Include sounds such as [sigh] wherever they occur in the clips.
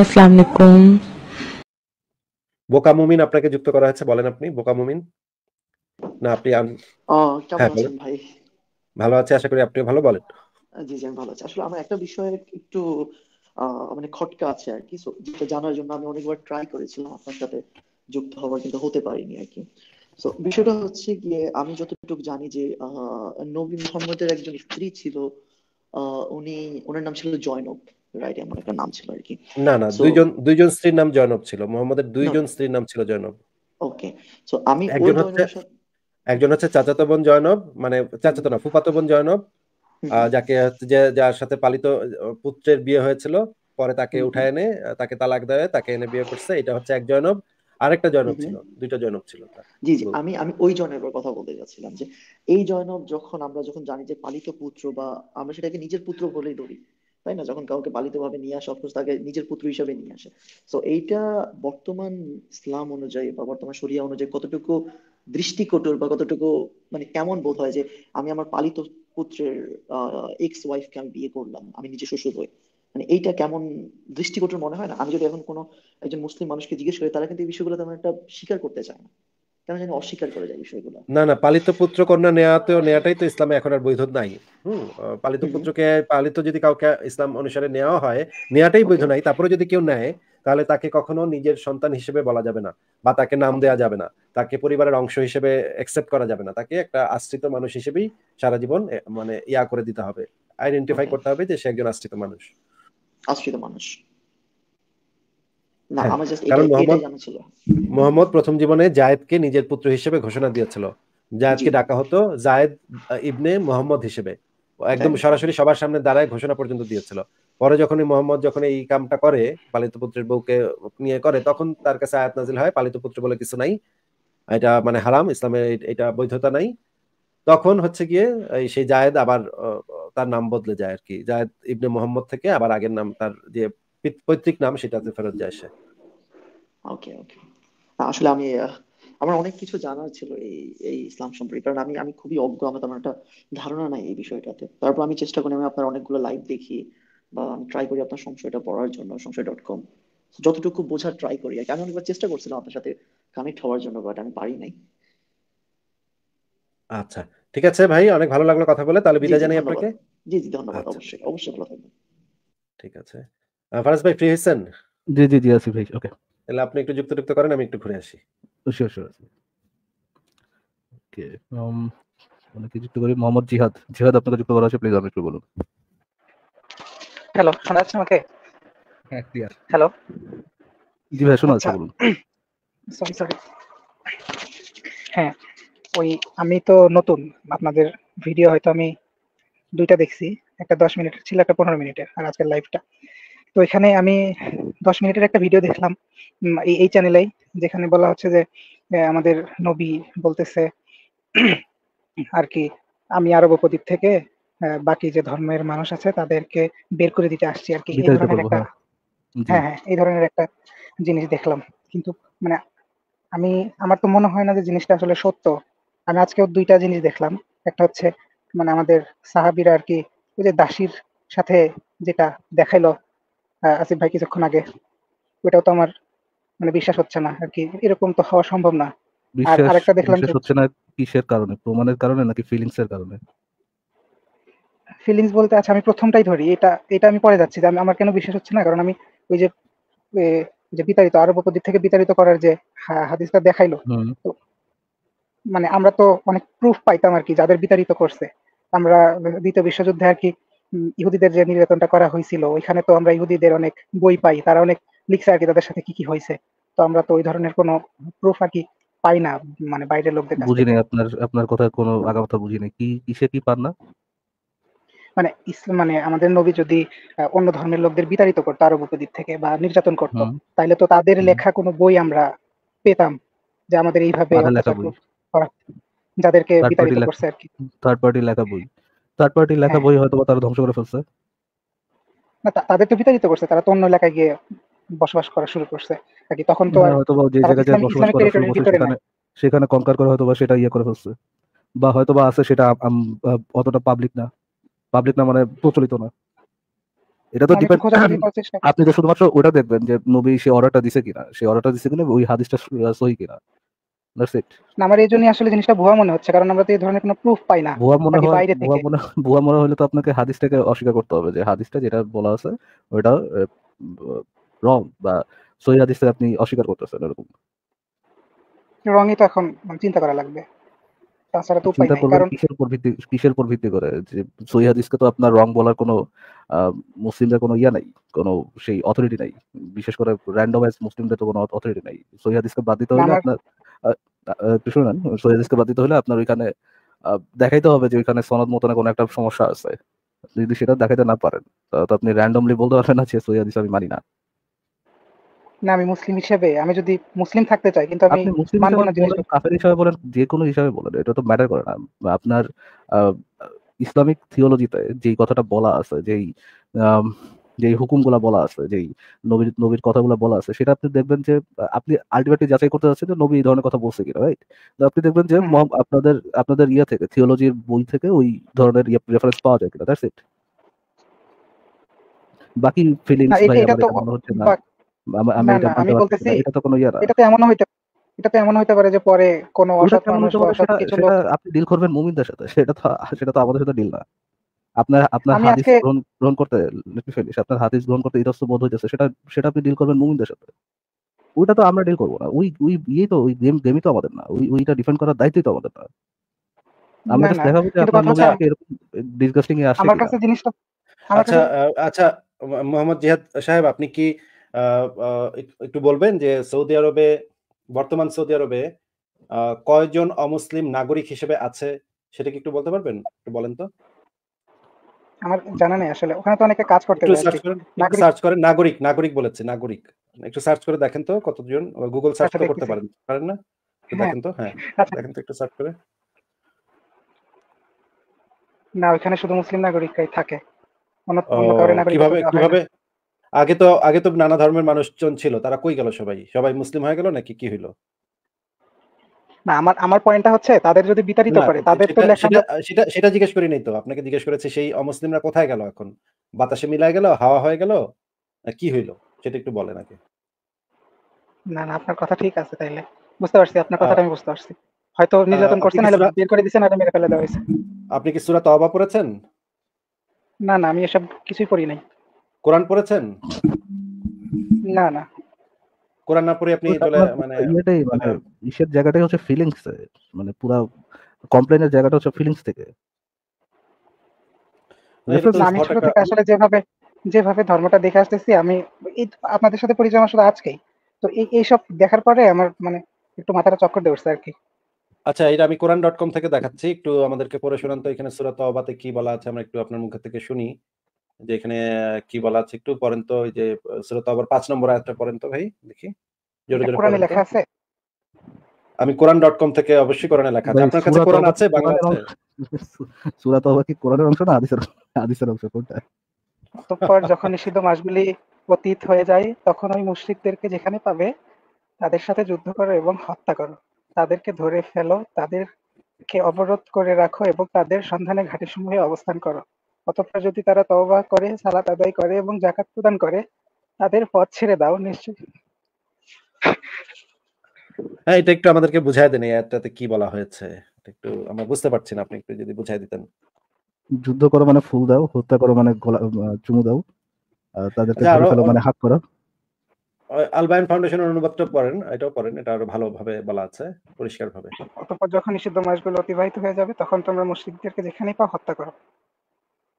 আসসালামু আলাইকুম বোকা মুমিন আপনাকে যুক্ত করা হয়েছে বলেন আপনি বোকা মুমিন না আপনি ও কেমন হ্যাঁ, আছেন ভাই ভালো আশা করি আপনি ভালো বলেন জি জি আমি ভালো আছি আসলে আমার একটা বিষয়ে একটু মানে খটকা আছে আর কি যেটা জানার জন্য আমি অনেকবার ট্রাই করেছিলাম আপনার সাথে যুক্ত হওয়ার কিন্তু হতে পারিনি আর কি বিষয়টা হচ্ছে গিয়ে আমি যতটুকু জানি যে নবী মোহাম্মদের একজন স্ত্রী ছিল উনি ওনার নাম ছিল জয়নব রাইট এমন একটা নাম ছিল আর কি না না দুইজন দুইজন স্ত্রীর নাম জয়নব ছিল মোহাম্মদের দুইজন স্ত্রীর নাম ছিল জয়নব ওকে সো আমি একজন হচ্ছে একজন হচ্ছে চাচাতো বোন জয়নব মানে চাচাতো না ফুফাতো বোন জয়নব যাকে যে যার সাথে পালিত পুত্রের বিয়ে হয়েছিল পরে তাকে উঠায় এনে তাকে তালাক দেয় তাকে এনে বিয়ে করছে এটা হচ্ছে এক জয়নব আরেকটা জয়নব ছিল দুইটা জয়নব ছিল জি জি আমি আমি ওই জয়নবের কথা বলতে যাচ্ছিলাম যে এই জয়নব যখন আমরা যখন জানি যে পালিত পুত্র বা আমরা সেটাকে নিজের পুত্র বলেই ধরি তাই না যখন কাউকে পালিত ভাবে নিয়ে আসে অফকোর্স তাকে নিজের পুত্র হিসাবে নিয়ে আসে তো এইটা বর্তমান ইসলাম অনুযায়ী বা বর্তমান সরিয়া অনুযায়ী কতটুকু দৃষ্টিকটুর বা কতটুকু মানে কেমন বোধ হয় যে আমি আমার পালিত পুত্রের এক্স ওয়াইফ কে আমি বিয়ে করলাম আমি নিজে শ্বশুর হই মানে এইটা কেমন দৃষ্টিকটুর মনে হয় না আমি যদি এখন কোনো একজন মুসলিম মানুষকে জিজ্ঞেস করি তারা কিন্তু এই বিষয়গুলো তেমন একটা স্বীকার করতে চায় না কেন যেন অস্বীকার করে যায় বিষয়গুলো না না পালিত পুত্র কন্যা নেওয়াতেও নেওয়াটাই তো ইসলামে এখন আর বৈধ নাই হুম পালিত পুত্রকে পালিত যদি কাউকে ইসলাম অনুসারে নেওয়া হয় নেওয়াটাই বৈধ নাই তারপরে যদি কেউ নেয় তাহলে তাকে কখনো নিজের সন্তান হিসেবে বলা যাবে না বা তাকে নাম দেওয়া যাবে না তাকে পরিবারের অংশ হিসেবে অ্যাকসেপ্ট করা যাবে না তাকে একটা আশ্রিত মানুষ হিসেবেই সারা জীবন মানে ইয়া করে দিতে হবে আইডেন্টিফাই করতে হবে যে সে একজন আশ্রিত মানুষ আশ্রিত মানুষ হ্যাঁ, মোহাম্মদ প্রথম জীবনে জায়েদকে নিজের পুত্র হিসেবে ঘোষণা দিয়েছিল জায়েদকে ডাকা হতো জায়েদ ইবনে মোহাম্মদ হিসেবে একদম সরাসরি সবার সামনে দাঁড়ায় ঘোষণা পর্যন্ত দিয়েছিল পরে যখন মোহাম্মদ যখন এই কামটা করে পালিত পুত্রের বউকে নিয়ে করে তখন তার কাছে আয়াত নাজিল হয় পালিত পুত্র বলে কিছু নাই এটা মানে হারাম ইসলামের এটা বৈধতা নাই তখন হচ্ছে গিয়ে সেই জায়েদ আবার তার নাম বদলে যায় আর কি জায়েদ ইবনে মোহাম্মদ থেকে আবার আগের নাম তার যে পৈতৃক নাম সেটা সেটাতে ফেরত যায় সে ওকে ওকে আসলে আমি আমার অনেক কিছু জানার ছিল এই এই ইসলাম সম্পর্কে কারণ আমি আমি খুবই অজ্ঞ আমার তেমন একটা ধারণা নাই এই বিষয়টাতে তারপর আমি চেষ্টা করি আমি আপনার অনেকগুলো লাইভ দেখি বা আমি ট্রাই করি আপনার সংশয়টা পড়ার জন্য সংশয় ডট কম যতটুকু বোঝার ট্রাই করি আর আমি অনেকবার চেষ্টা করছিলাম আপনার সাথে কানেক্ট হওয়ার জন্য বাট আমি পারি নাই আচ্ছা ঠিক আছে ভাই অনেক ভালো লাগলো কথা বলে তাহলে বিদায় জানাই আপনাকে জি জি ধন্যবাদ আচ্ছা। অবশ্যই অবশ্যই ভালো থাকবেন ঠিক আছে ফারাজ ভাই ফ্রি হয়েছেন জি জি জি আছি ভাই ওকে তাহলে আপনি একটু যুক্ত টুক্ত করেন আমি একটু ঘুরে আসি শিওর শিওর ওকে অনেকে যুক্ত করি মোহাম্মদ জিহাদ জিহাদ আপনাকে যুক্ত করা আছে প্লিজ একটু বলুন হ্যালো শোনা যাচ্ছে আমাকে হ্যাঁ ক্লিয়ার হ্যালো জি ভাই শোনা যাচ্ছে আচ্ছা। বলুন সরি সরি হ্যাঁ ওই আমি তো নতুন আপনাদের ভিডিও হয়তো আমি দুইটা দেখছি একটা দশ মিনিটের ছিল একটা পনেরো মিনিটের আর আজকের লাইভটা তো এখানে আমি দশ মিনিটের একটা ভিডিও দেখলাম এই চ্যানেলে যেখানে বলা হচ্ছে যে আমাদের নবী বলতেছে আর কি আমি আরব উপদ্বীপ থেকে বাকি যে ধর্মের মানুষ আছে তাদেরকে বের করে দিতে আসছি আর কি এই ধরনের একটা হ্যাঁ? হ্যাঁ হ্যাঁ এই ধরনের একটা জিনিস দেখলাম কিন্তু মানে আমি আমার তো মনে হয় না যে জিনিসটা আসলে সত্য আমি আজকেও দুইটা জিনিস দেখলাম একটা হচ্ছে মানে আমাদের সাহাবিরা আর কি ওই যে দাসীর সাথে যেটা দেখাইলো আসিফ ভাই কিছুক্ষণ আগে ওটাও তো আমার মানে বিশ্বাস হচ্ছে না আর কি এরকম তো হওয়া সম্ভব না আর আরেকটা দেখলাম হচ্ছে না কিসের কারণে প্রমাণের কারণে নাকি ফিলিংস এর কারণে ফিলিংস বলতে আচ্ছা আমি প্রথমটাই ধরি এটা এটা আমি পরে যাচ্ছি যে আমি আমার কেন বিশ্বাস হচ্ছে না কারণ আমি ওই যে যে বিতাড়িত আরব উপদ্বীপ থেকে বিতাড়িত করার যে হাদিসটা দেখাইলো মানে আমরা তো অনেক প্রুফ পাইতাম আর কি যাদের বিতাড়িত করছে আমরা দ্বিতীয় বিশ্বযুদ্ধে আর কি ইহুদিদের যে নির্যাতনটা করা হয়েছিল ওইখানে তো আমরা ইহুদিদের অনেক বই পাই তারা অনেক লিখছে আর কি তাদের সাথে কি কি হয়েছে তো আমরা তো ওই ধরনের কোনো প্রুফ আর কি পাই না মানে বাইরের লোকদের কাছে বুঝিনি আপনার আপনার কথা কোনো আগা বুঝি বুঝিনি কি কিসে কি পান না মানে ইসলাম মানে আমাদের নবী যদি অন্য ধর্মের লোকদের বিতাড়িত করতো আরব উপদ্বীপ থেকে বা নির্যাতন করতো তাহলে তো তাদের লেখা কোনো বই আমরা পেতাম যে আমাদের এইভাবে যাদেরকে বিতাড়িত করছে আর কি থার্ড পার্টি লেখা বই থার্ড পার্টি লেখা হ্যাঁ। বই হয়তো তারা ধ্বংস করে ফেলছে না তাদের তো বিতাড়িত করছে তারা তো অন্য এলাকায় গিয়ে বসবাস করা শুরু করছে নাকি তখন তো মানে হয়তো বা যে জায়গায় বসবাস করা শুরু করছে সেখানে সেখানে কনকার করে হয়তো বা সেটা ইয়ে করে ফেলছে বা হয়তো বা আছে সেটা অতটা পাবলিক না পাবলিক না মানে প্রচলিত না এটা তো ডিপেন্ড মানে আপনি তো শুধুমাত্র ওটা দেখবেন যে নবী সে অর্ডারটা দিছে কিনা সে অর্ডারটা দিছে কিনা ওই হাদিসটা সহি কিনা মানে কিসের উপর ভিত্তি করে যে তো আপনার রং বলার কোনো মুসলিমদের কোনো ইয়া নাই কোনো সেই অথরিটি নাই বিশেষ করে র্যান্ডমাইজ মুসলিমদের তো কোনো অথরিটি নাই সহি বাদ দিতে হলে আপনার একটু শুনেন ইসকে দিতে হলে আপনার ওইখানে দেখাইতে হবে যে ওইখানে সনদ মতনে কোনো একটা সমস্যা আছে যদি সেটা দেখাইতে না পারেন তো আপনি র্যান্ডমলি বলতে পারবেন না যে আমি মানি না না আমি মুসলিম হিসেবে আমি যদি মুসলিম থাকতে চাই কিন্তু আমি মানব না কাফের হিসেবে বলেন যে কোনো হিসাবে বলেন এটা তো ম্যাটার করে না আপনার ইসলামিক থিওলজিতে যেই কথাটা বলা আছে যেই যে হুকুমগুলো বলা আছে যে নবীর নবীর কথাগুলো বলা আছে সেটা আপনি দেখবেন যে আপনি আলটিমেটলি যাচাই করতে যাচ্ছেন যে নবী এই ধরনের কথা বলছে কিনা রাইট তো আপনি দেখবেন যে আপনাদের আপনাদের ইয়ে থেকে থিওলজির বই থেকে ওই ধরনের ইয়ে রেফারেন্স পাওয়া যায় কিনা দ্যাটস ইট বাকি ফিলিংস ভাই আমার মনে হচ্ছে না আমি এটা আমি বলতেছি এটা তো কোনো ইয়া না এটা তো এমন হইতে এটা তো এমন হইতে পারে যে পরে কোনো অসৎ মানুষ অসৎ কিছু আপনি ডিল করবেন মুমিনদের সাথে সেটা তো সেটা তো আমাদের সাথে ডিল না আপনার আপনার হাদিস গ্রহণ গ্রহণ করতে আপনার হাদিস গ্রহণ করতে ইতস্ত বোধ হইতেছে সেটা সেটা আপনি ডিল করবেন মুমিনদের সাথে ওইটা তো আমরা ডিল করবো না ওই ওই তো ওই গেম গেমই তো আমাদের না ওই ওইটা ডিফেন্ড করার দায়িত্বই তো আমাদের না আমরা দেখাবো যে আপনার মনে এরকম ডিসকাস্টিং এ আসছে আচ্ছা আচ্ছা মোহাম্মদ জিহাদ সাহেব আপনি কি একটু বলবেন যে সৌদি আরবে বর্তমান সৌদি আরবে কয়জন অমুসলিম নাগরিক হিসেবে আছে সেটা কি একটু বলতে পারবেন একটু বলেন তো আমার জানা নেই আসলে ওখানে তো অনেকে কাজ করতে সার্চ করেন নাগরিক নাগরিক বলেছে নাগরিক একটু সার্চ করে দেখেন তো কতজন গুগল সার্চ আচ্ছা, করতে পারেন পারেন না হ্যাঁ। দেখেন তো হ্যাঁ আচ্ছা। দেখেন তো একটু সার্চ করে না ওখানে শুধু মুসলিম নাগরিকই থাকে কিভাবে কিভাবে আগে তো আগে তো নানা ধর্মের মানুষজন ছিল তারা কই গেল সবাই সবাই মুসলিম হয়ে গেল নাকি কি হইলো না আমার আমার পয়েন্টটা হচ্ছে তাদের যদি বিতাড়িত করে তাদের তো সেটা সেটা জিজ্ঞেস করি নাই তো আপনাকে জিজ্ঞেস করেছে সেই অমুসলিমরা কোথায় গেল এখন বাতাসে মিলাই গেল হাওয়া হয়ে গেল কি হইলো সেটা একটু বলেন আগে না না আপনার কথা ঠিক আছে তাইলে বুঝতে পারছি আপনার কথাটা আমি বুঝতে পারছি হয়তো নির্যাতন করছেন নাহলে বের করে দিয়েছেন আর মেরে ফেলে দেওয়া হয়েছে আপনি কি সূরা তওবা পড়েছেন না না আমি এসব কিছুই পড়ি নাই কোরআন পড়েছেন না না কোরআন না পড়ে আপনি মানে, মানে জায়গাটাই হচ্ছে ফিলিংস মানে কমপ্লেনের জায়গাটা হচ্ছে ফিলিংস থেকে আমি ছোট থেকে আসলে যেভাবে যেভাবে ধর্মটা দেখে আসতেছি আমি আপনাদের সাথে পরিচয় আমার আজকেই তো এই এইসব দেখার পরে আমার মানে একটু মাথাটা চক্কর আর কি আচ্ছা এটা আমি কোরআন ডট কম থেকে দেখাচ্ছি একটু আমাদেরকে পড়ে শোনান তো এখানে সুরাত অবাতে কি বলা আছে আমরা একটু আপনার মুখ থেকে শুনি যে এখানে কি বলা আছে একটু পড়েন তো ওই যে শ্রোতা আবার পাঁচ নম্বর আয়াতটা পড়েন তো ভাই দেখি জোরে জোরে কোরআনে লেখা আছে আমি কোরআন ডট কম থেকে অবশ্যই কোরআনে লেখা আছে আপনার কাছে কোরআন আছে বাংলা আছে সূরা তাওবা কি কোরআনের অংশ না হাদিসের হাদিসের অংশ কোনটা অতঃপর যখন নিষিদ্ধ মাসগুলি অতীত হয়ে যায় তখন ওই মুশরিকদেরকে যেখানে পাবে তাদের সাথে যুদ্ধ করো এবং হত্যা করো তাদেরকে ধরে ফেলো তাদেরকে অবরোধ করে রাখো এবং তাদের সন্ধানে ঘাটে ঘাটিসমূহে অবস্থান করো অতঃপর যদি তারা তওবা করে সালাত আদায় করে এবং জাকাত প্রদান করে তাদের পথ ছেড়ে দাও নিশ্চয় হ্যাঁ এটা একটু আমাদেরকে বুঝাই দেন এই আয়াতটাতে কি বলা হয়েছে একটু আমরা বুঝতে পারছি না আপনি একটু যদি বুঝাই দিতেন যুদ্ধ করো মানে ফুল দাও হত্যা করো মানে গলা চুমু দাও তাদেরকে আচ্ছা, ধরে ফেলো মানে হাত করো আলবাইন ফাউন্ডেশনের অনুবাদটা পড়েন এটাও পড়েন এটা আরো ভালোভাবে বলা আছে পরিষ্কারভাবে অতঃপর যখন নিষিদ্ধ মাসগুলো অতিবাহিত হয়ে যাবে তখন তোমরা মুসলিমদেরকে যেখানেই পাও হত্যা করো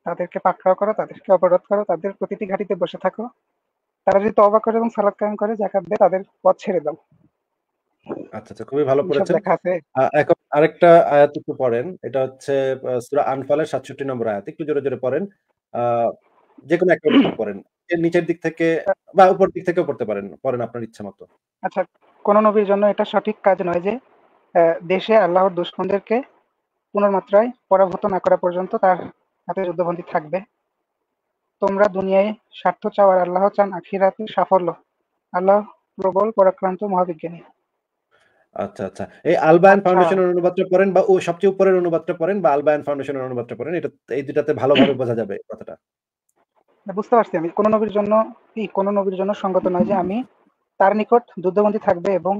তাদেরকে পাকড়াও করো তাদেরকে অবরোধ করো তাদের প্রতিটি ঘাটিতে বসে থাকো তারা যদি তবা করে এবং সালাত কায়েম করে জাকাত দেয় তাদের পথ ছেড়ে দাও আচ্ছা আচ্ছা খুবই ভালো পড়েছেন এখন আরেকটা আয়াত একটু পড়েন এটা হচ্ছে সূরা আনফালের 67 নম্বর আয়াত একটু জোরে জোরে পড়েন যে কোনো একটা পড়েন নিচের দিক থেকে বা উপর দিক থেকেও পড়তে পারেন পড়েন আপনার ইচ্ছা মতো আচ্ছা কোন নবীর জন্য এটা সঠিক কাজ নয় যে দেশে আল্লাহর দুশ্মনদেরকে পুনর্মাত্রায় পরাভূত না করা পর্যন্ত তার হাতে যুদ্ধবন্দী থাকবে তোমরা দুনিয়ায় স্বার্থ চাও আর আল্লাহ চান আখিরাতে সাফল্য আল্লাহ প্রবল পরাক্রান্ত মহাবিজ্ঞানী আচ্ছা আচ্ছা এই আলবায়ান আচ্ছা। ফাউন্ডেশনের অনুবাদটা পড়েন বা ও সবচেয়ে উপরের অনুবাদটা পড়েন বা আলবায়ন ফাউন্ডেশনের অনুবাদটা পড়েন এটা এই দুটাতে ভালোভাবে [coughs] বোঝা যাবে কথাটা বুঝতে পারছি আমি কোন নবীর জন্য কি কোন নবীর জন্য সঙ্গত নয় যে আমি তার নিকট যুদ্ধবন্দী থাকবে এবং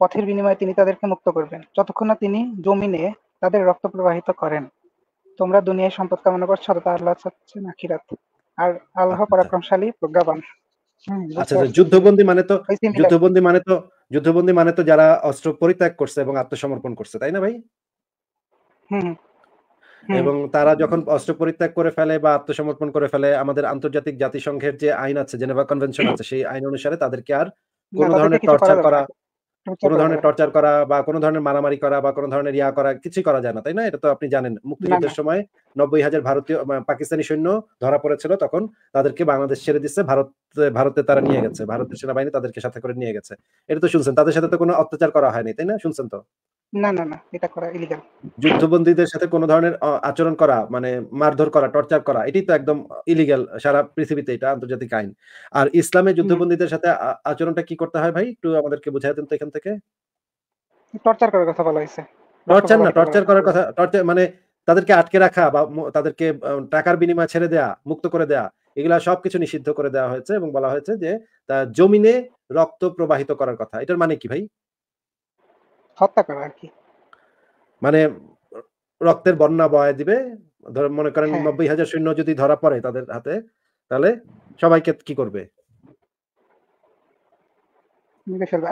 পথের বিনিময়ে তিনি তাদেরকে মুক্ত করবেন যতক্ষণ না তিনি জমিনে তাদের রক্ত প্রবাহিত করেন তোমরা দুনিয়ায় সম্পদ কামনা করছো তা আল্লাহ চাচ্ছেন আখিরাত আর আল্লাহ আচ্ছা। পরাক্রমশালী প্রজ্ঞাবান আচ্ছা যুদ্ধবন্দী মানে তো যুদ্ধবন্দী মানে তো যুদ্ধবন্দী মানে তো যারা অস্ত্র পরিত্যাগ করছে এবং আত্মসমর্পণ করছে তাই না ভাই হুম এবং তারা যখন অস্ত্র পরিত্যাগ করে ফেলে বা আত্মসমর্পণ করে ফেলে আমাদের আন্তর্জাতিক জাতিসংঘের যে আইন আছে জেনেভা কনভেনশন আছে সেই আইন অনুসারে তাদেরকে আর কোন ধরনের টর্চার করা কোন ধরনের টর্চার করা বা কোন ধরনের মারামারি করা বা কোন ধরনের ইয়া করা কিছুই করা যায় না তাই না এটা তো আপনি জানেন মুক্তিযুদ্ধের সময় নব্বই হাজার ভারতীয় পাকিস্তানি সৈন্য ধরা পড়েছিল তখন তাদেরকে বাংলাদেশ ছেড়ে দিচ্ছে ভারত ভারতে তারা নিয়ে গেছে ভারতের সেনাবাহিনী তাদেরকে সাথে করে নিয়ে গেছে এটা তো শুনছেন তাদের সাথে তো কোনো অত্যাচার করা হয়নি তাই না শুনছেন তো না না না এটা করা ইলিগাল যুদ্ধবন্দীদের সাথে কোন ধরনের আচরণ করা মানে মারধর করা টর্চার করা এটি তো একদম ইলিগাল সারা পৃথিবীতে এটা আন্তর্জাতিক আইন আর ইসলামে যুদ্ধবন্দীদের সাথে আচরণটা কি করতে হয় ভাই একটু আমাদেরকে বুঝাই দেন তো এখান থেকে টর্চার করার কথা বলা হয়েছে টর্চার না টর্চার করার কথা টর্চার মানে তাদেরকে আটকে রাখা বা তাদেরকে টাকার বিনিময় ছেড়ে দেয়া মুক্ত করে দেয়া এগুলা সবকিছু নিষিদ্ধ করে দেওয়া হয়েছে এবং বলা হয়েছে যে জমিনে রক্ত প্রবাহিত করার কথা এটার মানে কি ভাই হত্যা করা আর কি মানে রক্তের বন্যা বয় দিবে ধর মনে করেন হ্যাঁ। নব্বই হাজার সৈন্য যদি ধরা পড়ে তাদের হাতে তাহলে সবাইকে কি করবে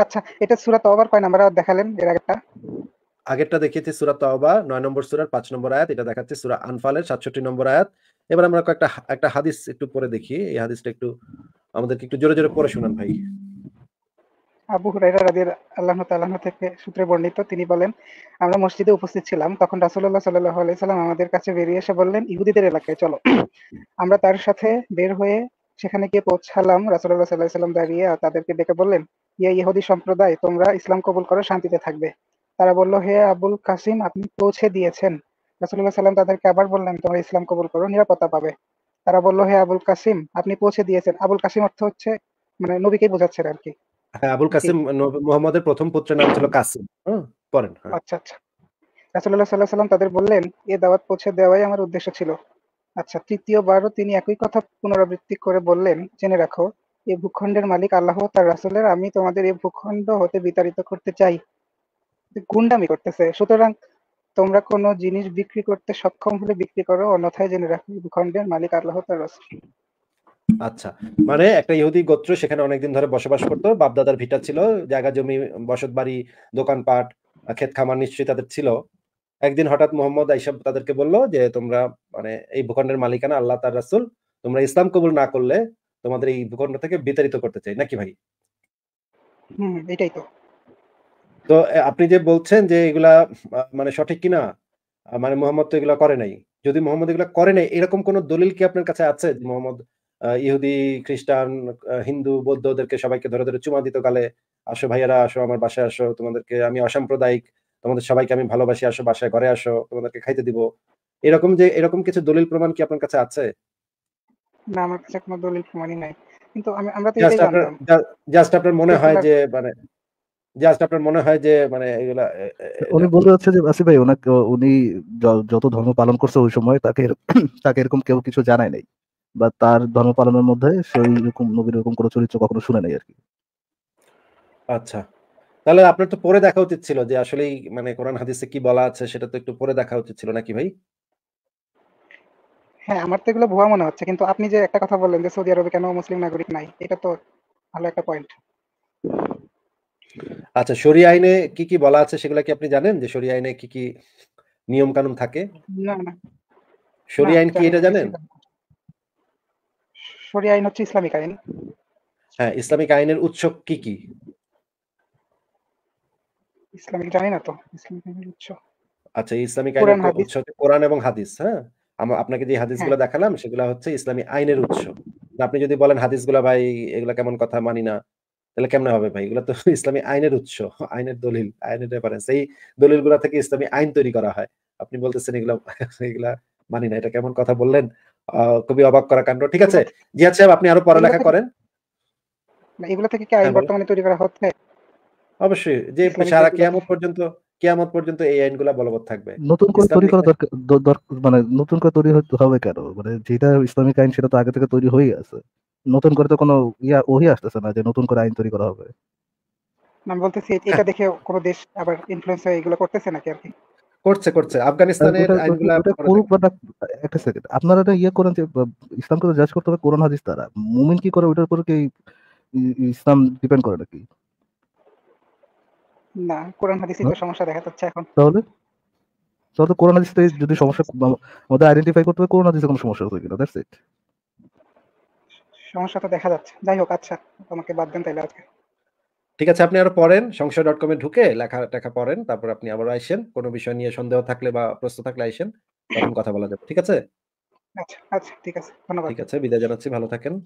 আচ্ছা এটা সূরা তাওবার কয় নাম্বার দেখালেন এর আগেরটা আগেরটা দেখিয়েছি সূরা তাওবা 9 নম্বর সুরার পাঁচ নম্বর আয়াত এটা দেখাচ্ছে সুরা আনফালের সাতষট্টি নম্বর আয়াত এবার আমরা কয়েকটা একটা হাদিস একটু পরে দেখি এই হাদিসটা একটু আমাদেরকে একটু জোরে জোরে পড়ে শোনান ভাই আবু হুরাইরা রাজি আল্লাহ তাল্লাহ থেকে সূত্রে বর্ণিত তিনি বলেন আমরা মসজিদে উপস্থিত ছিলাম তখন রাসুল্লাহ সাল্লাহ আলাইসাল্লাম আমাদের কাছে বেরিয়ে এসে বললেন ইহুদিদের এলাকায় চলো আমরা তার সাথে বের হয়ে সেখানে গিয়ে পৌঁছালাম রাসুল্লাহ সাল্লাহ সাল্লাম দাঁড়িয়ে তাদেরকে ডেকে বললেন ইয়া ইহুদি সম্প্রদায় তোমরা ইসলাম কবুল করো শান্তিতে থাকবে তারা বলল হে আবুল কাসিম আপনি পৌঁছে দিয়েছেন রাসুল্লাহ সাল্লাম তাদেরকে আবার বললেন তোমরা ইসলাম কবুল করো নিরাপত্তা পাবে তারা বললো হে আবুল কাসিম আপনি পৌঁছে দিয়েছেন আবুল কাসিম অর্থ হচ্ছে মানে নবীকে বোঝাচ্ছেন আর কি হ্যাঁ আবুল কাসিম মোহাম্মদের প্রথম পুত্রের নাম ছিল কাসিম হ্যাঁ পড়েন হ্যাঁ। আচ্ছা আচ্ছা রাসূলুল্লাহ সাল্লাল্লাহু তাদের বললেন এ দাওয়াত পৌঁছে দেওয়াই আমার উদ্দেশ্য ছিল আচ্ছা তৃতীয়বারও তিনি একই কথা পুনরাবৃত্তি করে বললেন জেনে রাখো এই ভূখণ্ডের মালিক আল্লাহ তার রাসুলের আমি তোমাদের এই ভূখণ্ড হতে বিতাড়িত করতে চাই গুন্ডামি করতেছে সুতরাং তোমরা কোনো জিনিস বিক্রি করতে সক্ষম হলে বিক্রি করো অন্যথায় জেনে রাখো ভূখণ্ডের মালিক আল্লাহ তার রাসুল আচ্ছা মানে একটা ইহুদি গোত্র সেখানে অনেকদিন ধরে বসবাস করতো বাপদাদার ভিটা ছিল জায়গা জমি বসত বাড়ি দোকানপাট ক্ষেত খামার নিশ্চয়ই তাদের ছিল একদিন হঠাৎ মোহাম্মদ আইসাব তাদেরকে বললো যে তোমরা মানে এই ভূখণ্ডের মালিকানা আল্লাহ তার রাসুল তোমরা ইসলাম কবুল না করলে তোমাদের এই ভূখণ্ড থেকে বিতাড়িত করতে চাই নাকি ভাই এটাই তো তো আপনি যে বলছেন যে এগুলা মানে সঠিক কিনা মানে মোহাম্মদ তো এগুলা করে নাই যদি মোহাম্মদ এগুলা করে নাই এরকম কোন দলিল কি আপনার কাছে আছে মোহাম্মদ ইহুদি খ্রিস্টান হিন্দু বৌদ্ধদেরকে সবাইকে ধরে ধরে চুমা দিত গালে আসো ভাইয়ারা আসো আমার বাসায় আসো তোমাদেরকে আমি অসাম্প্রদায়িক তোমাদের সবাইকে আমি ভালোবাসি আসো বাসায় ঘরে আসো তোমাদেরকে খাইতে দিব এরকম যে এরকম কিছু দলিল প্রমাণ কি আপনার কাছে আছে না আমার কাছে কোনো দলিল প্রমাণই নাই কিন্তু আমি আমরা তো জাস্ট আপনার মনে হয় যে মানে জাস্ট আপনার মনে হয় যে মানে এগুলা উনি বলতে যাচ্ছে যে আসিফ ভাই ওনাকে উনি যত ধর্ম পালন করছে ওই সময় তাকে তাকে এরকম কেউ কিছু জানাই নাই বা তার ধর্ম পালনের মধ্যে সেই রকম নবীর এরকম কোনো চরিত্র কখনো শুনে নাই আর কি আচ্ছা তাহলে আপনার তো পরে দেখা উচিত ছিল যে আসলেই মানে কোরআন হাদিসে কি বলা আছে সেটা তো একটু পরে দেখা উচিত ছিল নাকি ভাই হ্যাঁ আমার তো এগুলো ভুয়া মনে হচ্ছে কিন্তু আপনি যে একটা কথা বললেন যে সৌদি আরবে কেন মুসলিম নাগরিক নাই এটা তো ভালো একটা পয়েন্ট আচ্ছা শরি আইনে কি কি বলা আছে সেগুলো কি আপনি জানেন যে শরি আইনে কি কি নিয়ম কানুন থাকে না না শরি আইন কি এটা জানেন শরিয়া আইন হচ্ছে ইসলামিক আইন হ্যাঁ ইসলামিক আইনের উৎস কি কি ইসলামিক জানি না তো ইসলামিক আইনের উৎস আচ্ছা ইসলামিক আইনের উৎস হচ্ছে কোরআন এবং হাদিস হ্যাঁ আমরা আপনাকে যে হাদিসগুলো হ্যাঁ। দেখালাম সেগুলো হচ্ছে ইসলামী আইনের উৎস আপনি যদি বলেন হাদিসগুলো ভাই এগুলা কেমন কথা মানি না তাহলে কেমন হবে ভাই এগুলো তো [laughs] ইসলামী আইনের উৎস আইনের দলিল আইনের রেফারেন্স এই দলিলগুলো থেকে ইসলামী আইন তৈরি করা হয় আপনি বলতেছেন এগুলা এগুলা মানি না এটা কেমন কথা বললেন খুবই অবাক করা কাণ্ড ঠিক আছে জিয়াদ সাহেব আপনি আরো পড়ালেখা করেন এগুলো থেকে কি আইন হ্যাঁ, বর্তমানে তৈরি করা হচ্ছে অবশ্যই যে সারা কিয়ামত পর্যন্ত কিয়ামত পর্যন্ত এই আইনগুলো বলবৎ থাকবে নতুন করে তৈরি করা দরকার মানে নতুন করে তৈরি হবে কেন মানে যেটা ইসলামিক আইন সেটা তো আগে থেকে তৈরি হয়ে আছে নতুন করে তো কোনো ইয়া ওহি আসতেছে না যে নতুন করে আইন তৈরি করা হবে আমি বলতেছি এটা দেখে কোনো দেশ আবার ইনফ্লুয়েন্স হয়ে এগুলো করতেছে নাকি আর কি করছে করছে আফগানিস্তানের একটা সেকেন্ড আপনারা এটা ইয়ে করেন যে জাজ করতে হবে কোরআন হাদিস তারা মুমিন কি করে ওইটার উপর কি ইসলাম ডিপেন্ড করে নাকি না হ্যাঁ? সমস্যা দেখা যাচ্ছে এখন তাহলে যদি সমস্যা আইডেন্টিফাই করতে হবে কোনো সমস্যা দেখা যাচ্ছে যাই হোক আচ্ছা তোমাকে বাদ দেন তাহলে আজকে ঠিক আছে আপনি আরো পড়েন সংশয় ডট কমে ঢুকে লেখা টেখা পড়েন তারপর আপনি আবার আইসেন কোনো বিষয় নিয়ে সন্দেহ থাকলে বা প্রশ্ন থাকলে আইসেন তখন কথা বলা যাবে ঠিক আছে আচ্ছা আচ্ছা ঠিক আছে ধন্যবাদ ঠিক আছে বিদায় জানাচ্ছি ভালো থাকেন